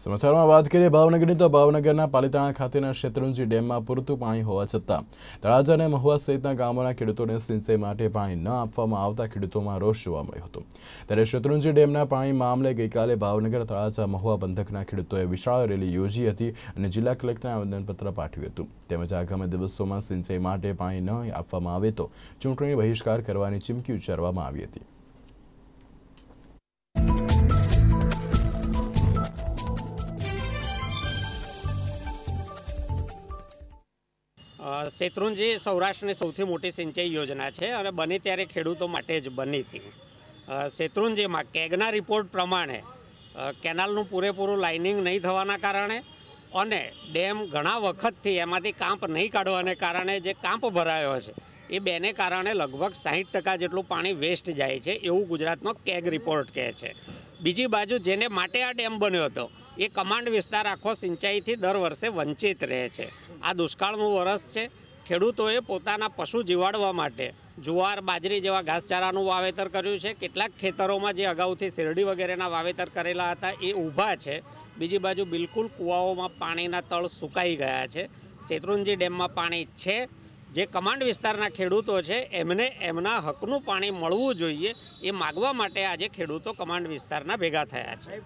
સમાચારમાં વાત કરીએ ભાવનગરની તો ભાવનગરના પાલિતાણા ખાતેના શેત્રુંજી ડેમમાં પૂરતું પાણી હોવા છતાં તળાજા અને મહુવા સહિતના ગામોના ખેડૂતોને સિંચાઈ માટે પાણી ન આપવામાં આવતા ખેડૂતોમાં રોષ જોવા મળ્યો હતો ત્યારે શેત્રુંજી ડેમના પાણી મામલે ગઈકાલે ભાવનગર તળાજા મહુવા પંથકના ખેડૂતોએ વિશાળ રેલી યોજી હતી અને જિલ્લા કલેક્ટરને આવેદનપત્ર પાઠવ્યું હતું તેમજ આગામી દિવસોમાં સિંચાઈ માટે પાણી ન આપવામાં આવે તો ચૂંટણી બહિષ્કાર કરવાની ચીમકી ઉચ્ચારવામાં આવી હતી શેત્રુંજી સૌરાષ્ટ્રની સૌથી મોટી સિંચાઈ યોજના છે અને બની ત્યારે ખેડૂતો માટે જ બની હતી શેત્રુંજીમાં કેગના રિપોર્ટ પ્રમાણે કેનાલનું પૂરેપૂરું લાઇનિંગ નહીં થવાના કારણે અને ડેમ ઘણા વખતથી એમાંથી કાંપ નહીં કાઢવાને કારણે જે કાંપ ભરાયો છે એ બેને કારણે લગભગ સાહીઠ ટકા જેટલું પાણી વેસ્ટ જાય છે એવું ગુજરાતનો કેગ રિપોર્ટ કહે છે બીજી બાજુ જેને માટે આ ડેમ બન્યો હતો એ કમાન્ડ વિસ્તાર આખો સિંચાઈથી દર વર્ષે વંચિત રહે છે આ દુષ્કાળનું વરસ છે ખેડૂતોએ પોતાના પશુ જીવાડવા માટે જુવાર બાજરી જેવા ઘાસચારાનું વાવેતર કર્યું છે કેટલાક ખેતરોમાં જે અગાઉથી શેરડી વગેરેના વાવેતર કરેલા હતા એ ઊભા છે બીજી બાજુ બિલકુલ કૂવાઓમાં પાણીના તળ સુકાઈ ગયા છે શેત્રુંજી ડેમમાં પાણી છે જે કમાન્ડ વિસ્તારના ખેડૂતો છે એમને એમના હકનું પાણી મળવું જોઈએ એ માગવા માટે આજે ખેડૂતો કમાન્ડ વિસ્તારના ભેગા થયા છે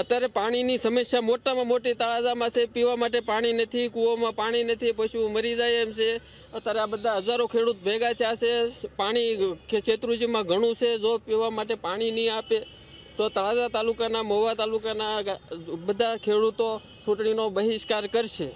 અત્યારે પાણીની સમસ્યા મોટામાં મોટી તળાજામાં છે પીવા માટે પાણી નથી કૂવામાં પાણી નથી પશુ મરી જાય એમ છે અત્યારે આ બધા હજારો ખેડૂત ભેગા થયા છે પાણી શેત્રુજીમાં ઘણું છે જો પીવા માટે પાણી નહીં આપે તો તળાજા તાલુકાના મહુવા તાલુકાના બધા ખેડૂતો ચૂંટણીનો બહિષ્કાર કરશે